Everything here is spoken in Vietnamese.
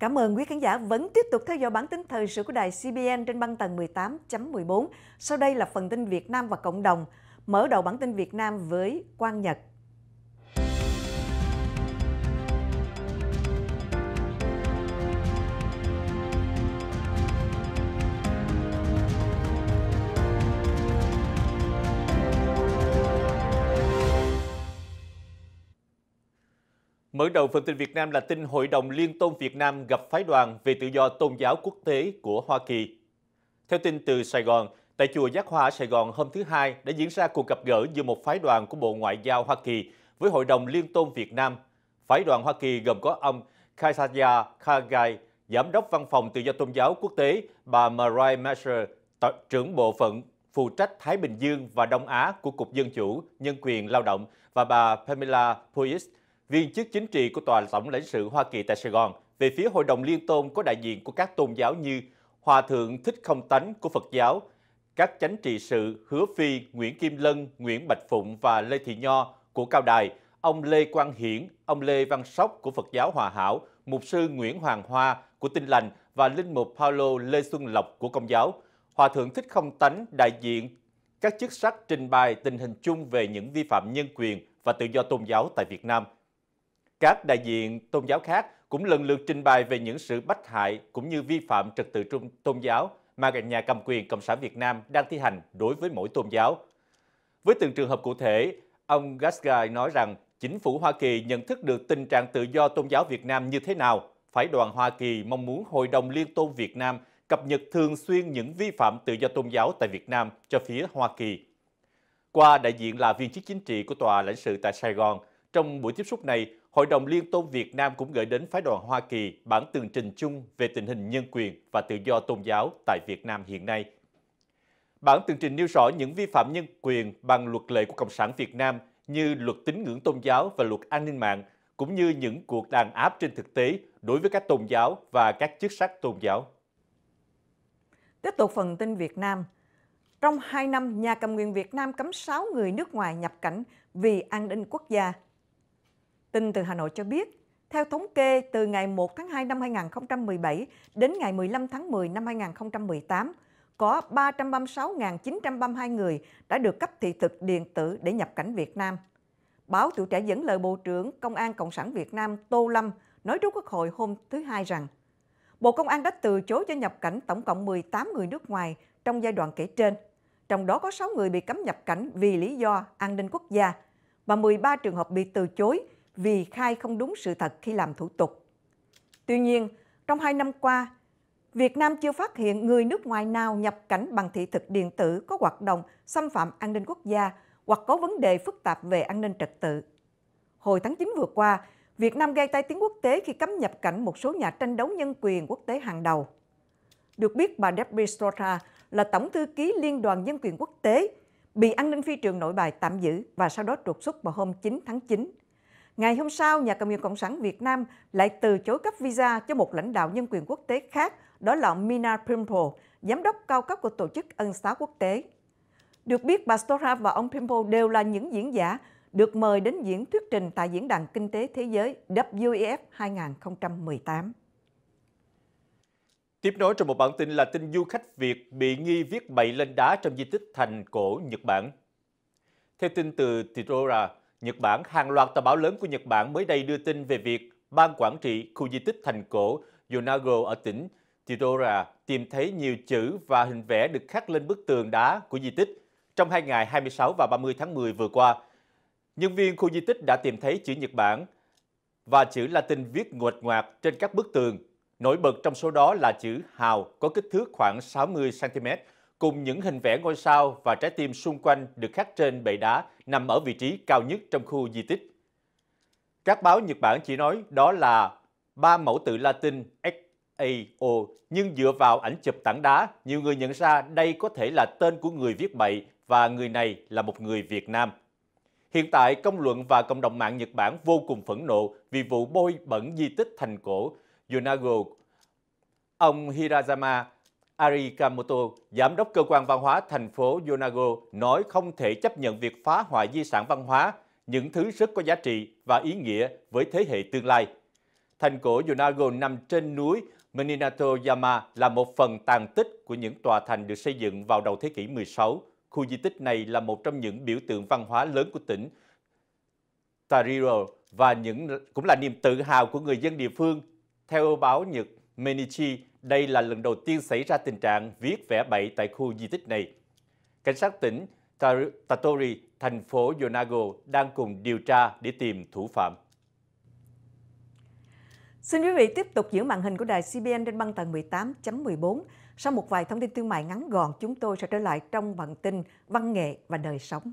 Cảm ơn quý khán giả vẫn tiếp tục theo dõi bản tin thời sự của đài CBN trên băng tầng 18.14. Sau đây là phần tin Việt Nam và cộng đồng. Mở đầu bản tin Việt Nam với Quang Nhật. Mở đầu phần tin Việt Nam là tin Hội đồng Liên tôn Việt Nam gặp phái đoàn về tự do tôn giáo quốc tế của Hoa Kỳ. Theo tin từ Sài Gòn, tại Chùa Giác Hoa Sài Gòn hôm thứ Hai đã diễn ra cuộc gặp gỡ giữa một phái đoàn của Bộ Ngoại giao Hoa Kỳ với Hội đồng Liên tôn Việt Nam. Phái đoàn Hoa Kỳ gồm có ông Kaisaya Kagai, Giám đốc Văn phòng Tự do Tôn giáo Quốc tế, bà Mariah Masher, trưởng bộ phận phụ trách Thái Bình Dương và Đông Á của Cục Dân Chủ, Nhân quyền Lao động và bà Pamela Puis, viên chức chính trị của Tòa tổng lãnh sự Hoa Kỳ tại Sài Gòn. Về phía Hội đồng Liên tôn có đại diện của các tôn giáo như Hòa Thượng Thích Không Tánh của Phật giáo, các chánh trị sự Hứa Phi, Nguyễn Kim Lân, Nguyễn Bạch Phụng và Lê Thị Nho của Cao Đài, ông Lê Quang Hiển, ông Lê Văn Sóc của Phật giáo Hòa Hảo, Mục sư Nguyễn Hoàng Hoa của Tinh Lành và Linh Mục Paulo Lê Xuân Lộc của Công giáo. Hòa Thượng Thích Không Tánh đại diện các chức sắc trình bày tình hình chung về những vi phạm nhân quyền và tự do tôn giáo tại Việt Nam – các đại diện tôn giáo khác cũng lần lượt trình bày về những sự bách hại cũng như vi phạm trật tự trung tôn giáo mà nhà cầm quyền Cộng sản Việt Nam đang thi hành đối với mỗi tôn giáo. Với từng trường hợp cụ thể, ông Gasgai nói rằng chính phủ Hoa Kỳ nhận thức được tình trạng tự do tôn giáo Việt Nam như thế nào. Phái đoàn Hoa Kỳ mong muốn Hội đồng Liên tôn Việt Nam cập nhật thường xuyên những vi phạm tự do tôn giáo tại Việt Nam cho phía Hoa Kỳ. Qua đại diện là viên chức chính trị của Tòa lãnh sự tại Sài Gòn, trong buổi tiếp xúc này, Hội đồng Liên tôn Việt Nam cũng gửi đến Phái đoàn Hoa Kỳ bản tường trình chung về tình hình nhân quyền và tự do tôn giáo tại Việt Nam hiện nay. Bản tường trình nêu rõ những vi phạm nhân quyền bằng luật lệ của Cộng sản Việt Nam như luật tín ngưỡng tôn giáo và luật an ninh mạng, cũng như những cuộc đàn áp trên thực tế đối với các tôn giáo và các chức sắc tôn giáo. Tiếp tục phần tin Việt Nam. Trong 2 năm, nhà cầm quyền Việt Nam cấm 6 người nước ngoài nhập cảnh vì an ninh quốc gia. Tin từ Hà Nội cho biết, theo thống kê, từ ngày 1 tháng 2 năm 2017 đến ngày 15 tháng 10 năm 2018, có 336.932 người đã được cấp thị thực điện tử để nhập cảnh Việt Nam. Báo Tuổi Trẻ dẫn lời Bộ trưởng Công an Cộng sản Việt Nam Tô Lâm nói trước Quốc hội hôm thứ Hai rằng Bộ Công an đã từ chối cho nhập cảnh tổng cộng 18 người nước ngoài trong giai đoạn kể trên, trong đó có 6 người bị cấm nhập cảnh vì lý do an ninh quốc gia và 13 trường hợp bị từ chối vì khai không đúng sự thật khi làm thủ tục. Tuy nhiên, trong hai năm qua, Việt Nam chưa phát hiện người nước ngoài nào nhập cảnh bằng thị thực điện tử có hoạt động xâm phạm an ninh quốc gia hoặc có vấn đề phức tạp về an ninh trật tự. Hồi tháng 9 vừa qua, Việt Nam gây tai tiếng quốc tế khi cấm nhập cảnh một số nhà tranh đấu nhân quyền quốc tế hàng đầu. Được biết, bà Debbie Strotra là Tổng thư ký Liên đoàn Nhân quyền Quốc tế, bị an ninh phi trường nội bài tạm giữ và sau đó trục xuất vào hôm 9 tháng 9 Ngày hôm sau, nhà cầm quyền Cộng sản Việt Nam lại từ chối cấp visa cho một lãnh đạo nhân quyền quốc tế khác, đó là Mina Pimple, giám đốc cao cấp của Tổ chức Ân xá Quốc tế. Được biết, bà Stora và ông Pimple đều là những diễn giả được mời đến diễn thuyết trình tại Diễn đàn Kinh tế Thế giới WEF 2018. Tiếp nối trong một bản tin là tin du khách Việt bị nghi viết bậy lên đá trong di tích thành cổ Nhật Bản. Theo tin từ Tidora, Nhật Bản, hàng loạt tờ báo lớn của Nhật Bản mới đây đưa tin về việc ban quản trị khu di tích thành cổ Yonago ở tỉnh Tidora tìm thấy nhiều chữ và hình vẽ được khắc lên bức tường đá của di tích trong hai ngày 26 và 30 tháng 10 vừa qua. Nhân viên khu di tích đã tìm thấy chữ Nhật Bản và chữ Latin viết nguệt ngoạc trên các bức tường. Nổi bật trong số đó là chữ hào có kích thước khoảng 60 cm cùng những hình vẽ ngôi sao và trái tim xung quanh được khắc trên bệ đá nằm ở vị trí cao nhất trong khu di tích. Các báo Nhật Bản chỉ nói đó là ba mẫu tự Latin XAO, nhưng dựa vào ảnh chụp tảng đá, nhiều người nhận ra đây có thể là tên của người viết bậy và người này là một người Việt Nam. Hiện tại, công luận và cộng đồng mạng Nhật Bản vô cùng phẫn nộ vì vụ bôi bẩn di tích thành cổ Yonago. Ông Hirazama. Ari Kamoto, giám đốc cơ quan văn hóa thành phố Yonago, nói không thể chấp nhận việc phá hoại di sản văn hóa, những thứ rất có giá trị và ý nghĩa với thế hệ tương lai. Thành cổ Yonago nằm trên núi Meninato Yama là một phần tàn tích của những tòa thành được xây dựng vào đầu thế kỷ 16. Khu di tích này là một trong những biểu tượng văn hóa lớn của tỉnh Tariro và những cũng là niềm tự hào của người dân địa phương. Theo báo Nhật Menichi, đây là lần đầu tiên xảy ra tình trạng viết vẽ bậy tại khu di tích này. Cảnh sát tỉnh Tatori, thành phố Yonago đang cùng điều tra để tìm thủ phạm. Xin quý vị tiếp tục giữ màn hình của đài CBN trên băng tầng 18.14. Sau một vài thông tin thương mại ngắn gọn, chúng tôi sẽ trở lại trong bản tin văn nghệ và đời sống.